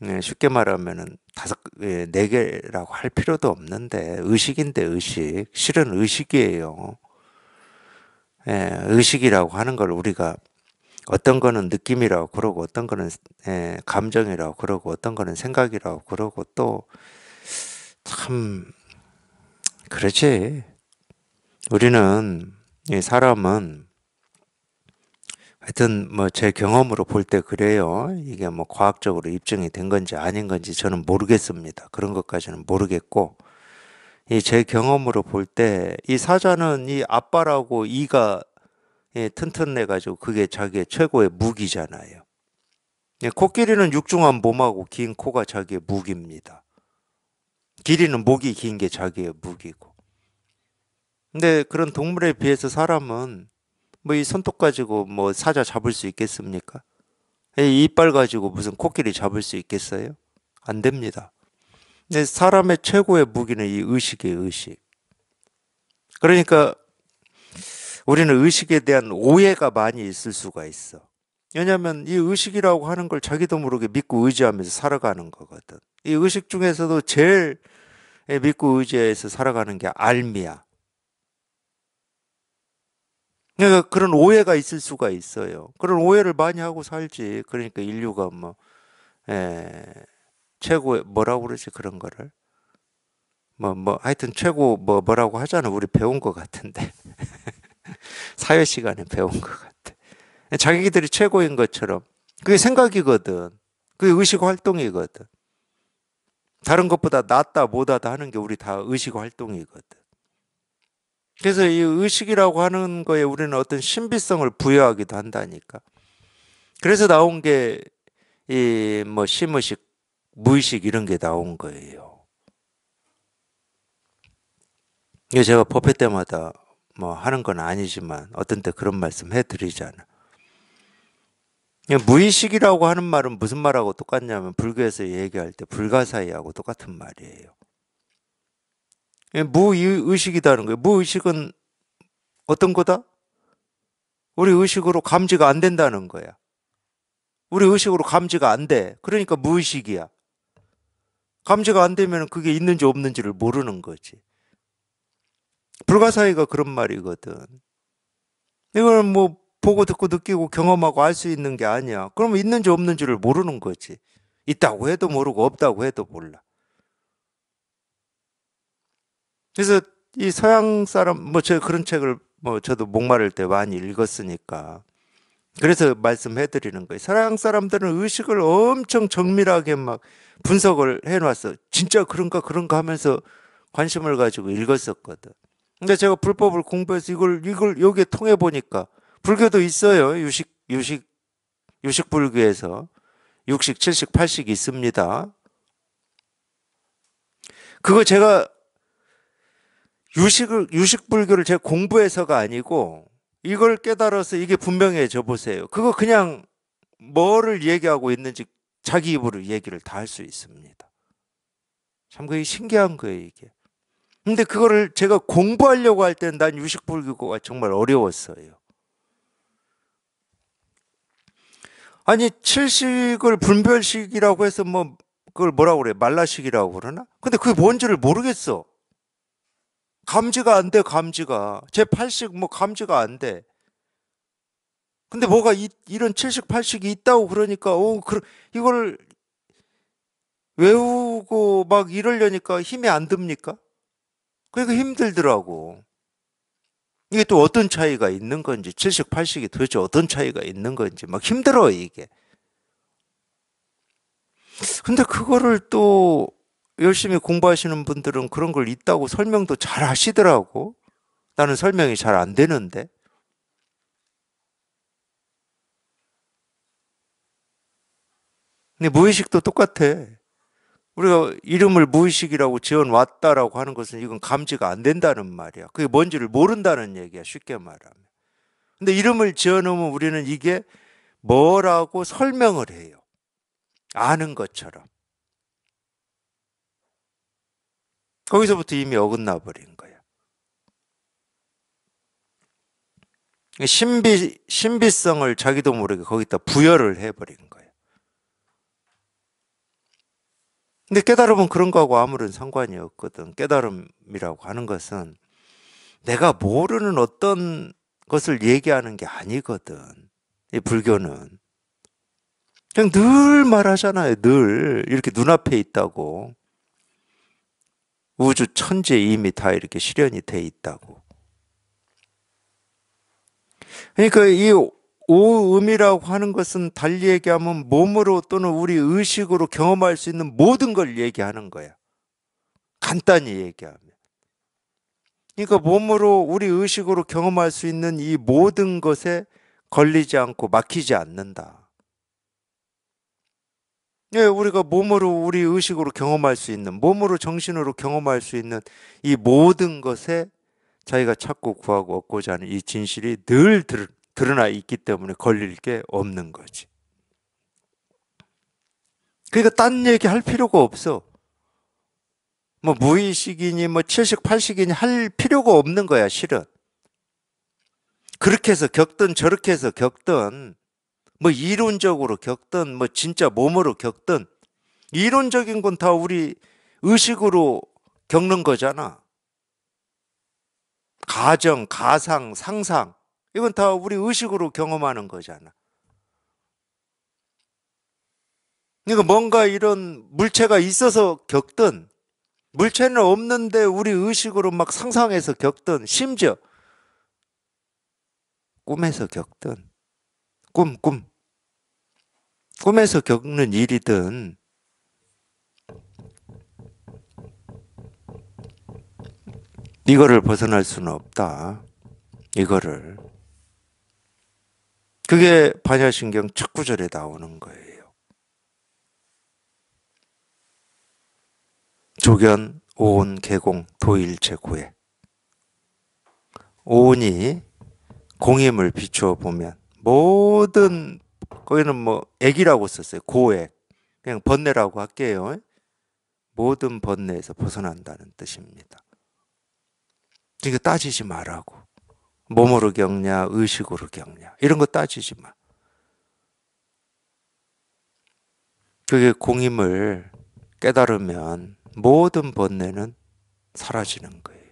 S1: 네, 쉽게 말하면은 다섯 예, 네 개라고 할 필요도 없는데 의식인데 의식 실은 의식이에요. 예, 의식이라고 하는 걸 우리가 어떤 거는 느낌이라고 그러고 어떤 거는 예, 감정이라고 그러고 어떤 거는 생각이라고 그러고 또 참 그렇지 우리는 이 사람은 하여튼 뭐 제 경험으로 볼 때 그래요. 이게 뭐 과학적으로 입증이 된 건지 아닌 건지 저는 모르겠습니다. 그런 것까지는 모르겠고 이 제 경험으로 볼 때 이 사자는 이 아빠라고 이가 예, 튼튼해 가지고 그게 자기의 최고의 무기잖아요. 예, 코끼리는 육중한 몸하고 긴 코가 자기의 무기입니다. 길이는 목이 긴 게 자기의 무기고. 근데 그런 동물에 비해서 사람은 뭐이 손톱 가지고 뭐 사자 잡을 수 있겠습니까? 예, 이빨 가지고 무슨 코끼리 잡을 수 있겠어요? 안 됩니다. 근데 예, 사람의 최고의 무기는 이의식이 의식. 그러니까 우리는 의식에 대한 오해가 많이 있을 수가 있어. 왜냐하면 이 의식이라고 하는 걸 자기도 모르게 믿고 의지하면서 살아가는 거거든. 이 의식 중에서도 제일 믿고 의지해서 살아가는 게 알미야. 그러니까 그런 오해가 있을 수가 있어요. 그런 오해를 많이 하고 살지. 그러니까 인류가 뭐, 에, 예, 최고의, 뭐라고 그러지, 그런 거를. 뭐, 뭐, 하여튼 최고, 뭐, 뭐라고 하잖아. 우리 배운 것 같은데. 사회 시간에 배운 것 같아. 자기들이 최고인 것처럼. 그게 생각이거든. 그게 의식 활동이거든. 다른 것보다 낫다, 못하다 하는 게 우리 다 의식 활동이거든. 그래서 이 의식이라고 하는 거에 우리는 어떤 신비성을 부여하기도 한다니까. 그래서 나온 게 이 뭐 심의식, 무의식 이런 게 나온 거예요. 이거 제가 법회 때마다 뭐 하는 건 아니지만 어떤 때 그런 말씀 해드리잖아. 무의식이라고 하는 말은 무슨 말하고 똑같냐면 불교에서 얘기할 때 불가사의하고 똑같은 말이에요. 예, 무의식이다는 거예요. 무의식은 어떤 거다? 우리 의식으로 감지가 안 된다는 거야. 우리 의식으로 감지가 안 돼. 그러니까 무의식이야. 감지가 안 되면 그게 있는지 없는지를 모르는 거지. 불가사의가 그런 말이거든. 이걸 뭐 보고 듣고 느끼고 경험하고 알 수 있는 게 아니야. 그럼 있는지 없는지를 모르는 거지. 있다고 해도 모르고 없다고 해도 몰라. 그래서 이 서양 사람 뭐 저 그런 책을 뭐 저도 목마를 때 많이 읽었으니까 그래서 말씀해 드리는 거예요. 서양 사람들은 의식을 엄청 정밀하게 막 분석을 해 놨어. 진짜 그런가 그런가 하면서 관심을 가지고 읽었었거든. 근데 제가 불법을 공부해서 이걸 이걸 여기에 통해 보니까 불교도 있어요. 유식 유식 유식 불교에서 60, 70, 80 있습니다. 그거 제가 유식을 유식 불교를 제가 공부해서가 아니고 이걸 깨달아서 이게 분명해져 보세요. 그거 그냥 뭐를 얘기하고 있는지 자기 입으로 얘기를 다 할 수 있습니다. 참 그게 신기한 거예요, 이게. 근데 그거를 제가 공부하려고 할 때는 난 유식 불교가 정말 어려웠어요. 아니 칠식을 분별식이라고 해서 뭐 그걸 뭐라고 그래 말라식이라고 그러나? 근데 그게 뭔지를 모르겠어. 감지가 안 돼, 감지가. 제8식 뭐, 감지가 안 돼. 근데 뭐가 이, 이런7식8식이 있다고 그러니까, 어, 그, 이걸 외우고 막 이러려니까 힘이 안 듭니까? 그러니까 힘들더라고. 이게 또 어떤 차이가 있는 건지, 7식8식이 도대체 어떤 차이가 있는 건지, 막 힘들어, 이게. 근데 그거를 또 열심히 공부하시는 분들은 그런 걸 있다고 설명도 잘 하시더라고. 나는 설명이 잘 안 되는데. 근데 무의식도 똑같아. 우리가 이름을 무의식이라고 지어놨다라고 하는 것은 이건 감지가 안 된다는 말이야. 그게 뭔지를 모른다는 얘기야, 쉽게 말하면. 근데 이름을 지어놓으면 우리는 이게 뭐라고 설명을 해요. 아는 것처럼. 거기서부터 이미 어긋나 버린 거야. 그러니까 신비 신비성을 자기도 모르게 거기다 부여를 해버린 거예요 근데 깨달음은 그런 거하고 아무런 상관이 없거든. 깨달음이라고 하는 것은 내가 모르는 어떤 것을 얘기하는 게 아니거든. 이 불교는. 그냥 늘 말하잖아요. 늘 이렇게 눈앞에 있다고. 우주 천지에 이미 다 이렇게 실현이 돼 있다고. 그러니까 이 오음이라고 하는 것은 달리 얘기하면 몸으로 또는 우리 의식으로 경험할 수 있는 모든 걸 얘기하는 거야. 간단히 얘기하면. 그러니까 몸으로 우리 의식으로 경험할 수 있는 이 모든 것에 걸리지 않고 막히지 않는다. 예, 우리가 몸으로 우리 의식으로 경험할 수 있는 몸으로 정신으로 경험할 수 있는 이 모든 것에 자기가 찾고 구하고 얻고자 하는 이 진실이 늘 드러나 있기 때문에 걸릴 게 없는 거지. 그러니까 딴 얘기 할 필요가 없어. 뭐 무의식이니 뭐 칠식 팔식이니 할 필요가 없는 거야, 실은. 그렇게 해서 겪든 저렇게 해서 겪든 뭐 이론적으로 겪든 뭐 진짜 몸으로 겪든 이론적인 건 다 우리 의식으로 겪는 거잖아. 가정, 가상, 상상 이건 다 우리 의식으로 경험하는 거잖아. 그러니까 뭔가 이런 물체가 있어서 겪든 물체는 없는데 우리 의식으로 막 상상해서 겪든 심지어 꿈에서 겪든 꿈, 꿈. 꿈에서 겪는 일이든 이거를 벗어날 수는 없다. 이거를. 그게 반야신경 첫 구절에 나오는 거예요. 조견, 오온, 개공, 도일체 고해. 오온이 공임을 비추어 보면 모든 거기는 뭐 액이라고 썼어요. 고액. 그냥 번뇌라고 할게요. 모든 번뇌에서 벗어난다는 뜻입니다. 그러 그러니까 따지지 말라고. 몸으로 겪냐, 의식으로 겪냐. 이런 거 따지지 마. 그게 공임을 깨달으면 모든 번뇌는 사라지는 거예요.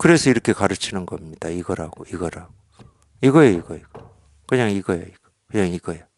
S1: 그래서 이렇게 가르치는 겁니다. 이거라고, 이거라고. 이거예요, 이거, 이거. 그냥 이거예요. 그냥 이거예요.